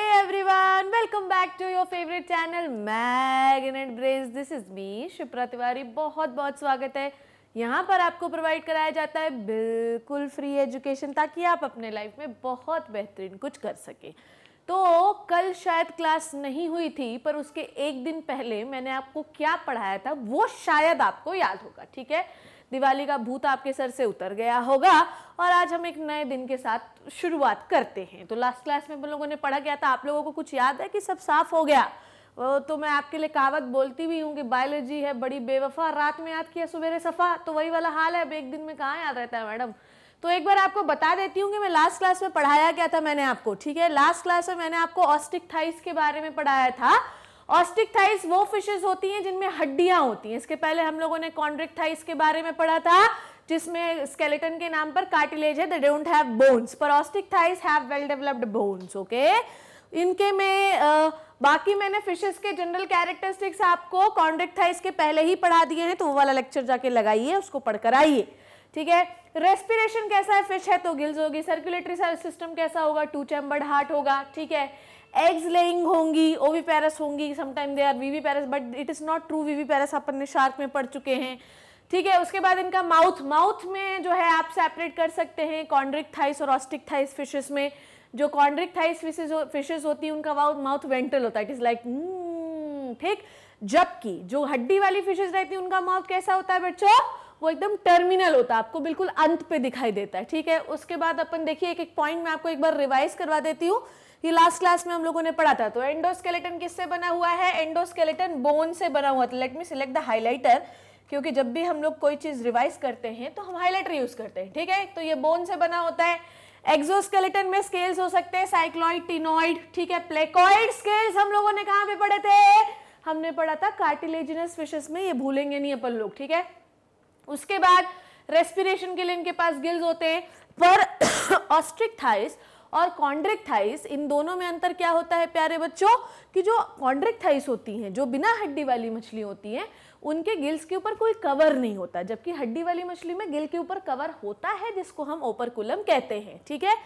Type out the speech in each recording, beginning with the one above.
Welcome back to your favourite channel magnet brains this is me Shipra Tiwari बहुत बहुत स्वागत है यहाँ पर आपको प्रोवाइड कराया जाता है बिल्कुल फ्री एजुकेशन ताकि आप अपने लाइफ में बहुत बेहतरीन कुछ कर सकें तो कल शायद क्लास नहीं हुई थी पर उसके एक दिन पहले मैंने आपको क्या पढ़ाया था वो शायद आपको याद होगा ठीक है दिवाली का भूत आपके सर से उतर गया होगा और आज हम एक नए दिन के साथ शुरुआत करते हैं तो लास्ट क्लास में हम लोगों ने पढ़ा गया था आप लोगों को कुछ याद है कि सब साफ हो गया तो मैं आपके लिए कहावत बोलती भी हूँ कि बायोलॉजी है बड़ी बेवफा रात में याद किया सुबह सफ़ा तो वही वाला हाल है अब एक दिन में कहाँ याद रहता है मैडम तो एक बार आपको बता देती हूँ कि मैं लास्ट क्लास में पढ़ाया क्या था मैंने आपको ठीक है लास्ट क्लास में मैंने आपको ऑस्टिक थाइस के बारे में पढ़ाया था ऑस्टिकथाइस वो फिशेस होती हैं जिनमें हड्डियां होती हैं इसके पहले हम लोगों ने कॉन्ड्रिकथाइस के बारे में पढ़ा था जिसमें स्केलेटन के नाम पर कार्टिलेज है दे डोंट हैव बोन्स पर Osteichthyes have well developed bones okay इनके में आ, बाकी मैंने फिशेस के जनरल कैरेक्टरिस्टिक्स आपको कॉन्ड्रिकथाइस के पहले ही पढ़ा दिए हैं तो वो वाला लेक्चर जाके लगाइए उसको पढ़कर आइए ठीक है रेस्पिरेशन कैसा है फिश है तो गिल्स होगी सर्कुलेटरी सिस्टम कैसा होगा टू चैम्बर्ड हार्ट होगा ठीक है एग्स लेइंग होंगी ओवी पैरस होंगी sometime they are viviparous but it is not true viviparous अपन ने शार्क में पढ़ चुके हैं ठीक है उसके बाद इनका माउथ माउथ में जो है आप सेपरेट कर सकते हैं कॉन्ड्रिक थाइस और ऑस्टिक थाइस फिशेस में जो कॉन्ड्रिक थाइस फिशेज फिशेज होती है उनका माउथ वेंटल होता है इट इज़ लाइक ठीक जबकि जो हड्डी वाली फिशेज रहती है उनका माउथ कैसा होता है बच्चों वो एकदम टर्मिनल होता है आपको बिल्कुल अंत पे दिखाई देता है ठीक है उसके बाद अपन देखिए एक एक पॉइंट में आपको एक बार रिवाइज करवा देती हूँ ये लास्ट क्लास में हम लोगों ने पढ़ा था तो एंडोस्केलेटन किससे बना हुआ है एंडोस्केलेटन बोन से बना हुआ था let me select the highlighter क्योंकि जब भी हम लोग कोई चीज़ रिवाइज करते हैं तो हम हाईलाइटर यूज़ करते हैं ठीक है तो ये बोन से बना होता है एक्सोस्केलेटन में स्केल्स हो सकते हैं साइक्लॉइड टीनॉइड ठीक है प्लेकॉइड स्केल्स हम लोगों ने कहाँ पे पढ़े थे हमने पढ़ा था कार्टिलेजिनस फिशेस में ये भूलेंगे नहीं अपन लोग ठीक है उसके बाद रेस्पिरेशन के लिए इनके पास गिल्स होते हैं पर ऑस्ट्रिक थाइस और कॉन्ड्रेक्थाइस इन दोनों में अंतर क्या होता है प्यारे बच्चों कि जो कॉन्ड्रेक्थाइस होती हैं जो बिना हड्डी वाली मछली होती हैं उनके गिल्स के ऊपर कोई कवर नहीं होता जबकि हड्डी वाली मछली में गिल के ऊपर कवर होता है जिसको हम ओपरकुलम कहते हैं ठीक है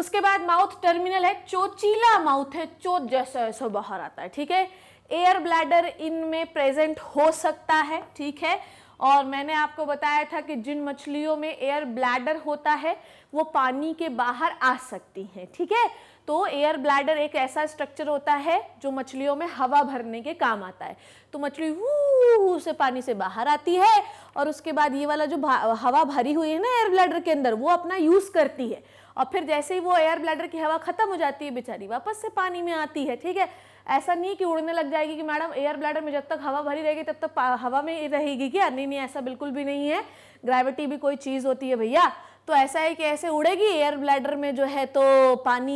उसके बाद माउथ टर्मिनल है चोचीला माउथ है चोत जैसा ऐसा बाहर आता है ठीक है एयर ब्लैडर इनमें प्रेजेंट हो सकता है ठीक है और मैंने आपको बताया था कि जिन मछलियों में एयर ब्लैडर होता है वो पानी के बाहर आ सकती हैं ठीक है थीके? तो एयर ब्लैडर एक ऐसा स्ट्रक्चर होता है जो मछलियों में हवा भरने के काम आता है तो मछली वू से पानी से बाहर आती है और उसके बाद ये वाला जो हवा भरी हुई है ना एयर ब्लैडर के अंदर वो अपना यूज़ करती है और फिर जैसे ही वो एयर ब्लैडर की हवा ख़त्म हो जाती है बेचारी वापस से पानी में आती है ठीक है ऐसा नहीं कि उड़ने लग जाएगी कि मैडम एयर ब्लैडर में जब तक हवा भरी रहेगी तब तक हवा में रहेगी क्या नहीं नहीं ऐसा बिल्कुल भी नहीं है ग्रेविटी भी कोई चीज़ होती है भैया तो ऐसा है कि ऐसे उड़ेगी एयर ब्लैडर में जो है तो पानी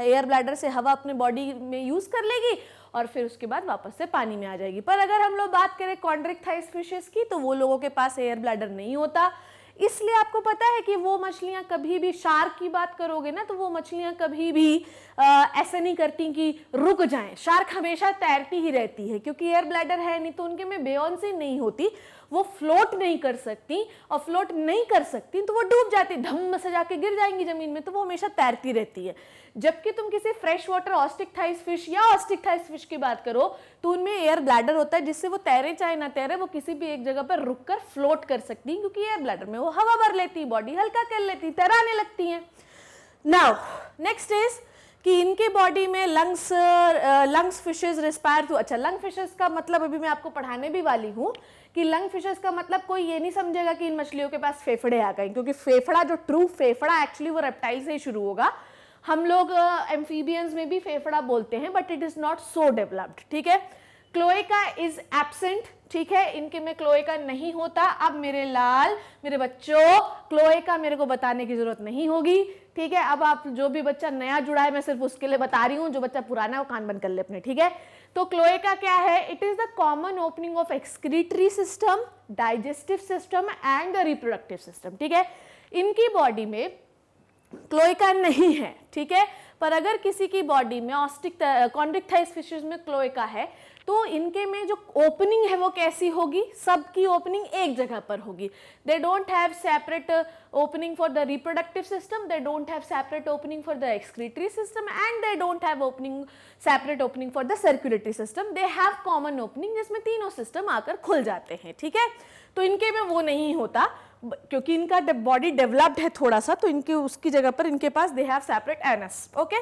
एयर ब्लैडर से हवा अपने बॉडी में यूज़ कर लेगी और फिर उसके बाद वापस से पानी में आ जाएगी पर अगर हम लोग बात करें कॉन्ड्रिक थाइस फिशेस की तो वो लोगों के पास एयर ब्लैडर नहीं होता इसलिए आपको पता है कि वो मछलियां कभी भी शार्क की बात करोगे ना तो वो मछलियां कभी भी आ, ऐसे नहीं करती कि रुक जाएं शार्क हमेशा तैरती ही रहती है क्योंकि एयर ब्लैडर है नहीं तो उनके में बेयॉन्सी नहीं होती वो फ्लोट नहीं कर सकती और फ्लोट नहीं कर सकती तो वो डूब जाती धम से जाके गिर जाएंगी जमीन में तो वो हमेशा तैरती रहती है जबकि तुम किसी फ्रेश वाटर थाइस फिश या थाइस फिश की बात करो तो उनमें एयर ब्लैडर होता है जिससे वो तैरे चाहे ना तैरे वो किसी भी एक जगह पर रुक कर फ्लोट कर सकती हैं क्योंकि एयर ब्लैडर में वो हवा भर लेती है बॉडी हल्का कर लेती तैराने लगती हैं नाउ नेक्स्ट इज कि इनके बॉडी में lungs lungs fishes respire too अच्छा लंग फिशेज का मतलब अभी मैं आपको पढ़ाने भी वाली हूँ कि लंग फिशेस का मतलब कोई ये नहीं समझेगा कि इन मछलियों के पास फेफड़े आ गए क्योंकि फेफड़ा जो ट्रू फेफड़ा एक्चुअली वो रेप्टाइल से ही शुरू होगा हम लोग एम्फीबियंस uh, में भी फेफड़ा बोलते हैं but it is not so developed ठीक है क्लोएका इज एबसेंट ठीक है इनके में क्लोएका नहीं होता अब मेरे लाल मेरे बच्चों क्लोएका मेरे को बताने की ज़रूरत नहीं होगी ठीक है अब आप जो भी बच्चा नया जुड़ा है मैं सिर्फ उसके लिए बता रही हूँ जो बच्चा पुराना है वो कान बंद कर ले अपने ठीक है तो क्लोएका क्या है it is the common opening of excretory system digestive system and reproductive system ठीक है इनकी बॉडी में क्लोएका नहीं है ठीक है पर अगर किसी की बॉडी में ऑस्टिक कॉन्डिक्थाइस फिशेज में क्लोएका है तो इनके में जो ओपनिंग है वो कैसी होगी सबकी ओपनिंग एक जगह पर होगी they don't have separate opening for the reproductive system they don't have separate opening for the excretory system and they don't have opening separate opening for the circulatory system they have common opening जिसमें तीनों system आकर खुल जाते हैं ठीक है तो इनके में वो नहीं होता क्योंकि इनका बॉडी डेवलप्ड है थोड़ा सा तो इनके उसकी जगह पर इनके पास they have separate anus okay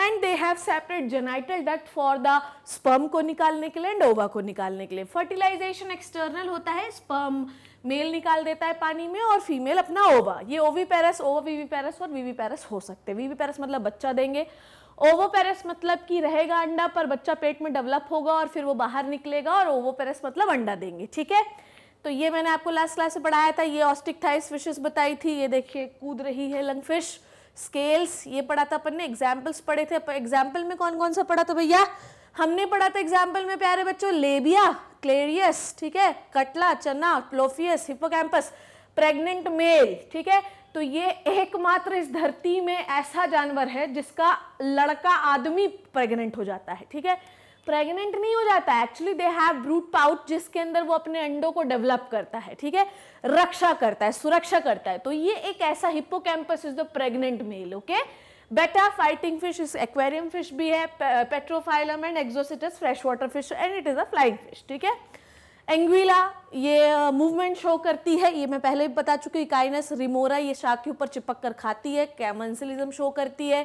and they have separate genital duct for the sperm को निकालने के लिए एंड ओवा को निकालने के लिए फर्टिलाइजेशन एक्सटर्नल होता है स्पर्म मेल निकाल देता है पानी में और फीमेल अपना ओवा ये ओवी पैरस ओवा वीवी पैरस और वीवी पैरस हो सकते हैं वीवी पैरस मतलब बच्चा देंगे ओवो पेरेस मतलब कि रहेगा अंडा पर बच्चा पेट में डेवलप होगा और फिर वो बाहर निकलेगा और ओवो पेरेस मतलब अंडा देंगे ठीक है तो ये मैंने आपको लास्ट क्लास में पढ़ाया था ये थाइस फिशेस बताई थी ये देखिए कूद रही है लंग फिश स्केल्स ये पढ़ा था अपन ने एग्जाम्पल्स पढ़े थे एग्जाम्पल में कौन कौन सा पढ़ा था भैया हमने पढ़ा था एग्जाम्पल में प्यारे बच्चों लेबिया क्लेरियस ठीक है कटला चना हिपो कैंपस प्रेग्नेंट मेल ठीक है तो ये एकमात्र इस धरती में ऐसा जानवर है जिसका लड़का आदमी प्रेग्नेंट हो जाता है ठीक है प्रेग्नेंट नहीं हो जाता actually they have brood pouch जिसके अंदर वो अपने अंडों को डेवलप करता है ठीक है रक्षा करता है सुरक्षा करता है तो ये एक ऐसा Hippocampus is the pregnant male okay betta fighting fish is aquarium fish भी है Pterophyllum and Exocoetus fresh water fish and it is a flying fish ठीक है एंग्विला ये मूवमेंट uh, शो करती है ये मैं पहले भी बता चुकी हूँ काइनस रिमोरा ये शाख के ऊपर चिपक कर खाती है कैमंसिलिज्म शो करती है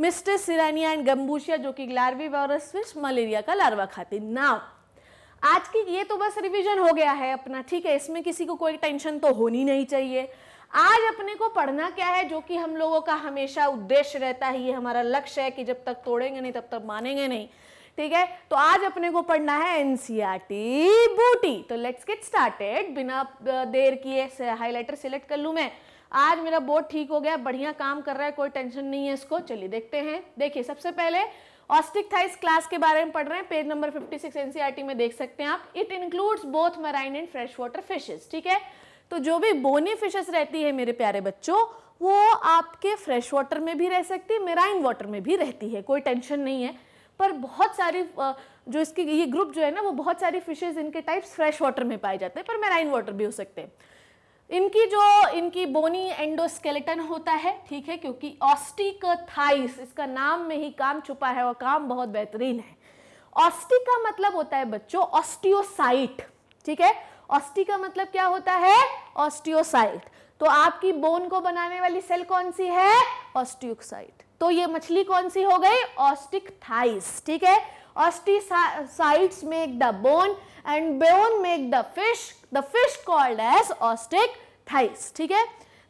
मिस्टर सिरानिया एंड गंबूशिया जो कि ग्लारवी वायरस मलेरिया का लार्वा खाते नाव आज की ये तो बस रिवीजन हो गया है अपना ठीक है इसमें किसी को कोई टेंशन तो होनी नहीं चाहिए आज अपने को पढ़ना क्या है जो कि हम लोगों का हमेशा उद्देश्य रहता है ये हमारा लक्ष्य है कि जब तक तोड़ेंगे नहीं तब तक मानेंगे नहीं ठीक है तो आज अपने को पढ़ना है एनसीईआरटी बूटी तो लेट्स गेट स्टार्टेड बिना देर किए हाईलाइटर सिलेक्ट कर लूँ मैं आज मेरा बोर्ड ठीक हो गया बढ़िया काम कर रहा है कोई टेंशन नहीं है इसको चलिए देखते हैं देखिए सबसे पहले ऑस्टिक था इस क्लास के बारे में पढ़ रहे हैं पेज नंबर 56 एनसीआरटी में देख सकते हैं आप it includes both marine and fresh water fishes ठीक है तो जो भी बोनी फिशेस रहती है मेरे प्यारे बच्चों वो आपके फ्रेश वाटर में भी रह सकती है मेराइन वाटर में भी रहती है कोई टेंशन नहीं है पर बहुत सारी जो इसकी ये ग्रुप जो है ना वो बहुत सारी फिशेज इनके टाइप्स फ्रेश वाटर में पाए जाते हैं पर मेराइन वाटर भी हो सकते हैं इनकी जो इनकी बोनी एंडोस्केलेटन होता है ठीक है क्योंकि थाइस इसका नाम में ही काम छुपा है और काम बहुत बेहतरीन है ऑस्टिक का मतलब होता है बच्चों ऑस्टियोसाइट ठीक है ऑस्टिक का मतलब क्या होता है ऑस्टियोसाइट तो आपकी बोन को बनाने वाली सेल कौन सी है ऑस्टियोसाइट तो ये मछली कौन सी हो गई ऑस्टिक थाइस ठीक है make the bone and bone make the fish the fish called as Osteichthyes ठीक है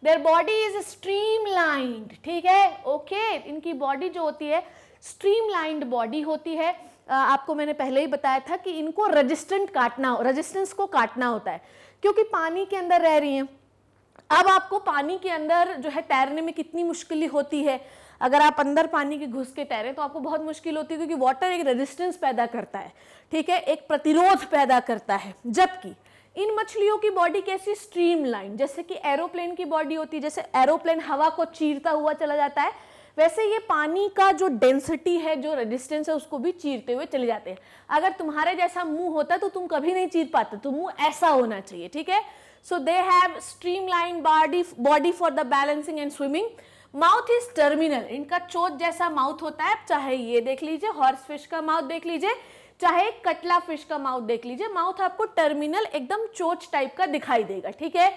their body is streamlined ठीक है ओके okay? इनकी बॉडी जो होती है स्ट्रीम लाइंड बॉडी होती है आपको मैंने पहले ही बताया था कि इनको रजिस्टेंट काटना रजिस्टेंस को काटना होता है क्योंकि पानी के अंदर रह रही हैं अब आपको पानी के अंदर जो है तैरने में कितनी मुश्किल होती है अगर आप अंदर पानी के घुस के तैरें तो आपको बहुत मुश्किल होती है क्योंकि वाटर एक रेजिस्टेंस पैदा करता है ठीक है एक प्रतिरोध पैदा करता है जबकि इन मछलियों की बॉडी कैसी स्ट्रीम लाइन जैसे कि एरोप्लेन की बॉडी होती है जैसे एरोप्लेन हवा को चीरता हुआ चला जाता है वैसे ये पानी का जो डेंसिटी है जो रेजिस्टेंस है उसको भी चीरते हुए चले जाते हैं अगर तुम्हारे जैसा मुंह होता तो तुम कभी नहीं चीर पाते तो मुंह ऐसा होना चाहिए ठीक है so they have streamline body body for the balancing and swimming mouth is terminal इनका चोट जैसा माउथ होता है चाहे ये देख लीजिए हॉर्स फिश का माउथ देख लीजिए चाहे कटला फिश का माउथ देख लीजिए माउथ आपको टर्मिनल एकदम चोच टाइप का दिखाई देगा ठीक है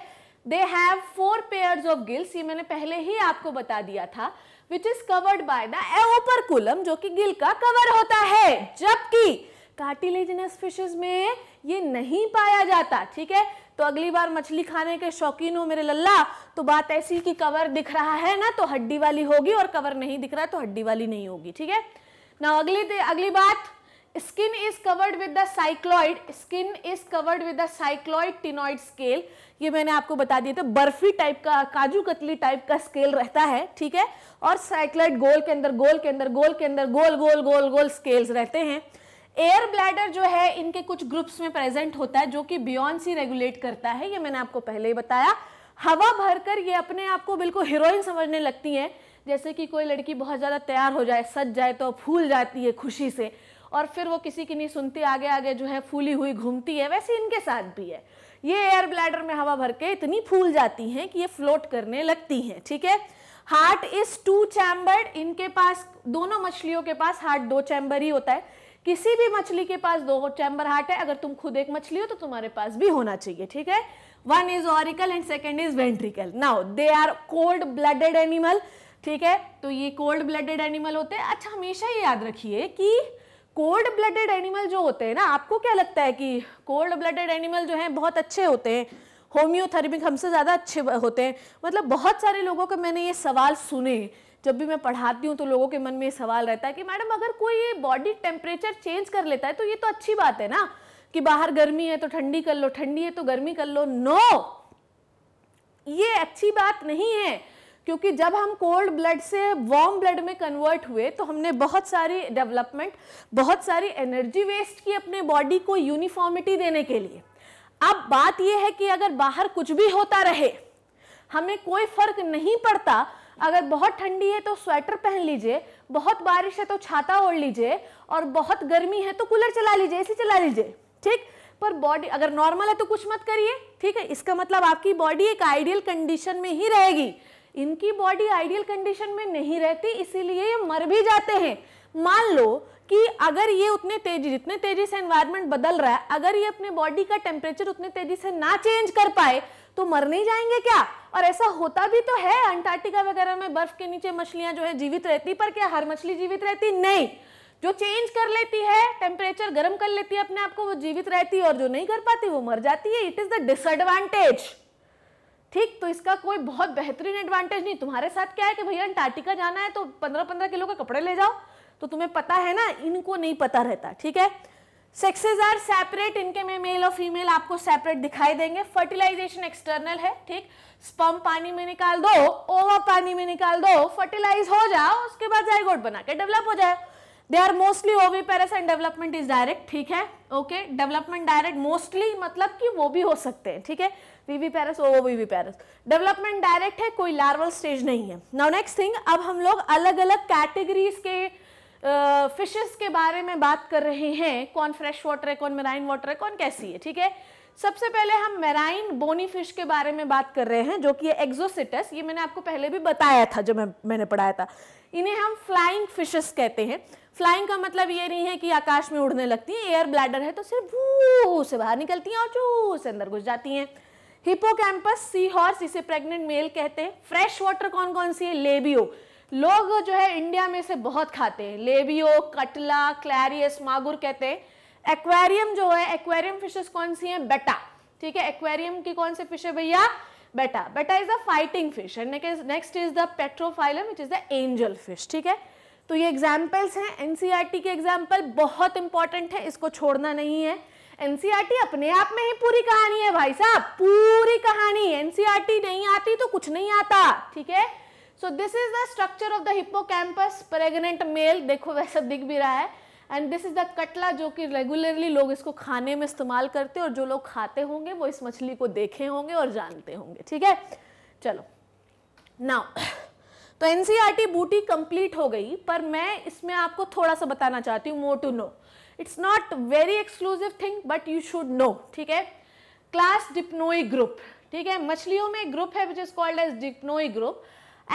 they have four pairs of gills ये मैंने पहले ही आपको बता दिया था which is covered by the operculum जो कि गिल का कवर होता है जबकि कार्टिलेजनस फिशेज में ये नहीं पाया जाता ठीक है तो अगली बार मछली खाने के शौकीन हो मेरे लल्ला तो बात ऐसी कि कवर दिख रहा है ना तो हड्डी वाली होगी और कवर नहीं दिख रहा तो हड्डी वाली नहीं होगी ठीक है ना अगली अगली बात skin is covered with the cycloid skin is covered with the cycloid ctenoid scale ये मैंने आपको बता दिए थे बर्फी टाइप का काजू कतली टाइप का स्केल रहता है ठीक है और साइक्लॉइड गोल के अंदर गोल के अंदर गोल के अंदर गोल गोल गोल गोल स्केल्स रहते हैं एयर ब्लैडर जो है इनके कुछ ग्रुप्स में प्रेजेंट होता है जो कि बियॉन्ड सी रेगुलेट करता है ये मैंने आपको पहले ही बताया हवा भरकर ये अपने आप को बिल्कुल हीरोइन समझने लगती हैं जैसे कि कोई लड़की बहुत ज़्यादा तैयार हो जाए सज जाए तो फूल जाती है खुशी से और फिर वो किसी की नहीं सुनती आगे आगे जो है फूली हुई घूमती है वैसे इनके साथ भी है ये एयर ब्लैडर में हवा भर के इतनी फूल जाती हैं कि ये फ्लोट करने लगती हैं ठीक है हार्ट इज टू चैम्बर्ड इनके पास दोनों मछलियों के पास हार्ट दो चैम्बर ही होता है किसी भी मछली के पास दो चैम्बर हार्ट है अगर तुम खुद एक मछली हो तो तुम्हारे पास भी होना चाहिए ठीक है one is auricle and second is ventricle now they are cold blooded animal ठीक है तो ये कोल्ड ब्लडेड एनिमल होते हैं अच्छा हमेशा ये याद रखिए कि कोल्ड ब्लडेड एनिमल जो होते हैं ना आपको क्या लगता है कि कोल्ड ब्लडेड एनिमल जो हैं बहुत अच्छे होते हैं होम्योथेरेपिक हमसे ज़्यादा अच्छे होते हैं मतलब बहुत सारे लोगों का मैंने ये सवाल सुने जब भी मैं पढ़ाती हूँ तो लोगों के मन में ये सवाल रहता है कि मैडम अगर कोई ये बॉडी टेम्परेचर चेंज कर लेता है तो ये तो अच्छी बात है ना कि बाहर गर्मी है तो ठंडी कर लो ठंडी है तो गर्मी कर लो नो ये अच्छी बात नहीं है क्योंकि जब हम कोल्ड ब्लड से वार्म ब्लड में कन्वर्ट हुए तो हमने बहुत सारी डेवलपमेंट बहुत सारी एनर्जी वेस्ट की अपने बॉडी को यूनिफॉर्मिटी देने के लिए अब बात यह है कि अगर बाहर कुछ भी होता रहे हमें कोई फर्क नहीं पड़ता अगर बहुत ठंडी है तो स्वेटर पहन लीजिए बहुत बारिश है तो छाता ओढ़ लीजिए और बहुत गर्मी है तो कूलर चला लीजिए एसी चला लीजिए ठीक पर बॉडी अगर नॉर्मल है तो कुछ मत करिए ठीक है इसका मतलब आपकी बॉडी एक आइडियल कंडीशन में ही रहेगी इनकी बॉडी आइडियल कंडीशन में नहीं रहती इसीलिए ये मर भी जाते हैं मान लो कि अगर ये उतने तेजी जितने तेजी से एनवायरनमेंट बदल रहा है अगर ये अपने बॉडी का टेम्परेचर उतने तेजी से ना चेंज कर पाए तो मर नहीं जाएंगे क्या और ऐसा होता भी तो है अंटार्कटिका वगैरह में बर्फ के नीचे मछलियां जो है जीवित रहती पर क्या हर मछली जीवित रहती नहीं जो चेंज कर लेती है टेम्परेचर गर्म कर लेती है अपने आप को वो जीवित रहती है और जो नहीं कर पाती वो मर जाती है इट इज द डिसएडवांटेज ठीक तो इसका कोई बहुत बेहतरीन एडवांटेज नहीं तुम्हारे साथ क्या है कि भैया अंटार्कटिका जाना है तो पंद्रह पंद्रह किलो का कपड़े ले जाओ तो तुम्हें पता है ना इनको नहीं पता रहता ठीक है सेक्सेज आर सेपरेट इनके में मेल और फीमेल आपको सेपरेट दिखाई देंगे फर्टिलाइजेशन एक्सटर्नल है ठीक स्पम पानी में निकाल दो ओवा पानी में निकाल दो फर्टिलाइज हो जाओ उसके बाद जायगोट बना के डेवलप हो जाए दे are mostly oviparous and development is direct ठीक है ओके डेवलपमेंट डायरेक्ट मोस्टली मतलब कि वो भी हो सकते हैं ठीक है वीवी पेरस ओ वीवी पेरस डेवलपमेंट डायरेक्ट है कोई लार्वल स्टेज नहीं है नाउ नेक्स्ट थिंग अब हम लोग अलग अलग कैटेगरीज के फिशेस के बारे में बात कर रहे हैं कौन फ्रेश वाटर है कौन मेराइन वाटर है कौन कैसी है ठीक है सबसे पहले हम मेराइन बोनी फिश के बारे में बात कर रहे हैं जो कि एक्जोसिटस ये मैंने आपको पहले भी बताया था जब मैं मैंने पढ़ाया था इन्हें हम फ्लाइंग फिशेस कहते हैं फ्लाइंग का मतलब ये नहीं है कि आकाश में उड़ने लगती है एयर ब्लैडर है तो सिर्फ वू से बाहर निकलती हैं और चू से अंदर घुस जाती हैं हिपोकैम्पस सी हॉर्स इसे प्रेग्नेंट मेल कहते हैं फ्रेश वाटर कौन कौन सी है लेबियो लोग जो है इंडिया में से बहुत खाते हैं लेबियो कटला क्लैरियस मागुर कहते हैं एक्वेरियम जो है एक्वेरियम फिशेस कौन सी हैं बेटा ठीक है एक्वेरियम की कौन सी फिश है भैया betta betta is the fighting fish and next is the Pterophyllum which is the angel fish ठीक है तो ये एग्जाम्पल्स हैं एनसीईआरटी e के एग्जाम्पल बहुत इंपॉर्टेंट है इसको छोड़ना नहीं है एनसीईआरटी e अपने आप में ही पूरी कहानी है भाई साहब पूरी कहानी एनसीईआरटी e नहीं आती तो कुछ नहीं आता ठीक है so this is the structure of the Hippocampus pregnant male देखो वैसा दिख भी रहा है and this is the Catla जो कि रेगुलरली लोग इसको खाने में इस्तेमाल करते हैं और जो लोग खाते होंगे वो इस मछली को देखे होंगे और जानते होंगे ठीक है चलो नाउ तो एनसीईआरटी बूटी कंप्लीट हो गई पर मैं इसमें आपको थोड़ा सा बताना चाहती हूँ more to know it's not very exclusive thing but you should know ठीक है क्लास डिप्नोई ग्रुप ठीक है मछलियों में ग्रुप है which is called as Dipnoi group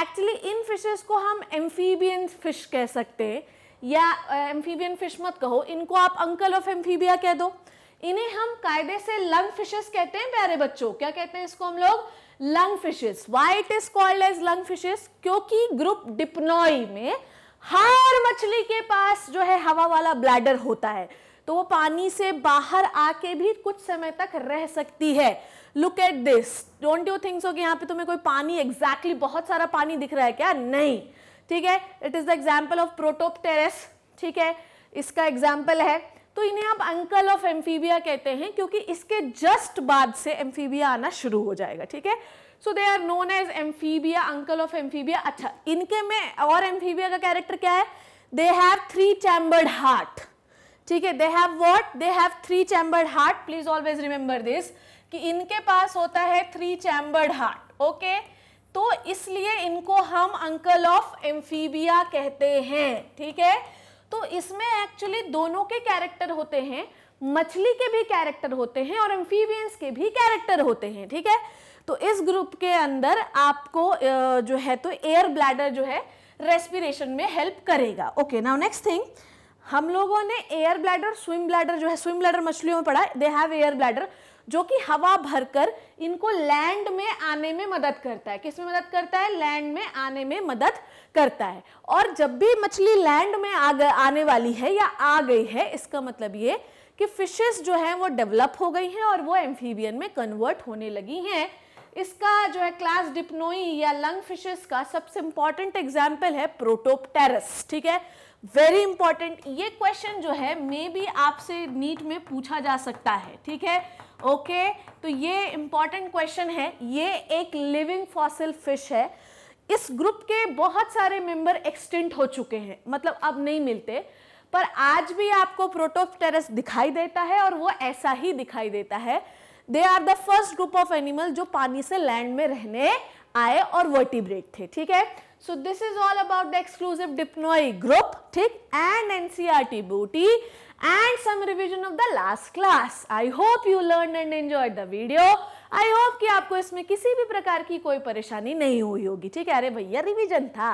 actually इन फिशेस को हम एम्फीबियन फिश कह सकते हैं या एम्फीबियन फिश मत कहो इनको आप अंकल ऑफ एम्फीबिया कह दो इन्हें हम कायदे से लंग फिशेस कहते हैं प्यारे बच्चों क्या कहते हैं इसको हम लोग lung fishes why it is called as lung fishes क्योंकि ग्रुप डिप्नोई में हर मछली के पास जो है हवा वाला ब्लैडर होता है तो वो पानी से बाहर आके भी कुछ समय तक रह सकती है look at this don't you think so कि यहाँ पे तुम्हें कोई पानी एग्जैक्टली exactly बहुत सारा पानी दिख रहा है क्या नहीं ठीक है it is the example of Protopterus ठीक है इसका एग्जाम्पल है तो इन्हें आप अंकल ऑफ एम्फीबिया कहते हैं क्योंकि इसके जस्ट बाद से एम्फीबिया आना शुरू हो जाएगा ठीक है so they are known as Amphibia uncle of Amphibia अच्छा इनके में और एम्फीबिया का कैरेक्टर क्या है they have three chambered heart ठीक है they have what they have three chambered heart please always remember this कि इनके पास होता है थ्री चैम्बर्ड हार्ट ओके तो इसलिए इनको हम अंकल ऑफ एम्फीबिया कहते हैं ठीक है तो इसमें एक्चुअली दोनों के कैरेक्टर होते हैं मछली के भी कैरेक्टर होते हैं और एम्फीबियंस के भी कैरेक्टर होते हैं ठीक है तो इस ग्रुप के अंदर आपको जो है तो एयर ब्लैडर जो है रेस्पिरेशन में हेल्प करेगा ओके नाउ नेक्स्ट थिंग हम लोगों ने एयर ब्लैडर स्विम ब्लैडर जो है स्विम ब्लैडर मछलियों में पढ़ा दे हैव एयर ब्लैडर जो कि हवा भरकर इनको लैंड में आने में मदद करता है किस में मदद करता है लैंड में आने में मदद करता है और जब भी मछली लैंड में आ आने वाली है या आ गई है इसका मतलब ये कि फिशेस जो हैं वो डेवलप हो गई हैं और वो एम्फीबियन में कन्वर्ट होने लगी हैं इसका जो है क्लास डिप्नोई या लंग फिशेस का सबसे इंपॉर्टेंट एग्जाम्पल है प्रोटोपटेरस ठीक है वेरी इंपॉर्टेंट ये क्वेश्चन जो है मे बी आपसे नीट में पूछा जा सकता है ठीक है ओके okay, तो ये इंपॉर्टेंट क्वेश्चन है ये एक लिविंग फॉसिल फिश है इस ग्रुप के बहुत सारे मेंबर एक्सटिंट हो चुके हैं मतलब अब नहीं मिलते पर आज भी आपको प्रोटोपटेरस दिखाई देता है और वो ऐसा ही दिखाई देता है they are the first group of animal जो पानी से लैंड में रहने आए और वर्टिब्रेट थे ठीक है so this is all about the exclusive Dipnoi group ठीक एंड ncrt बूटी and some revision of the last class i hope you learned and enjoyed the video i hope कि आपको इसमें किसी भी प्रकार की कोई परेशानी नहीं हुई होगी ठीक है अरे भैया रिविजन था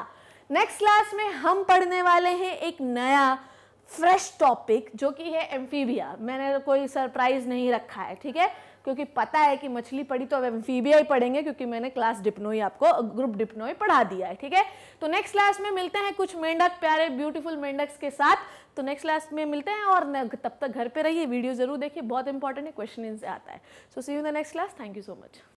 नेक्स्ट क्लास में हम पढ़ने वाले हैं एक नया फ्रेश टॉपिक जो कि है एम्फीबिया मैंने कोई सरप्राइज नहीं रखा है ठीक है क्योंकि पता है कि मछली पड़ी तो अब एम्फीबिया ही पढ़ेंगे क्योंकि मैंने क्लास डिप्नोई आपको ग्रुप डिप्नोई पढ़ा दिया है ठीक है तो नेक्स्ट क्लास में मिलते हैं कुछ मेंढक प्यारे ब्यूटीफुल मेंढक्स के साथ तो नेक्स्ट क्लास में मिलते हैं और तब तक घर पर रहिए वीडियो जरूर देखिए बहुत इंपॉर्टेंट है क्वेश्चन इनसे आता है so see you the next class thank you so much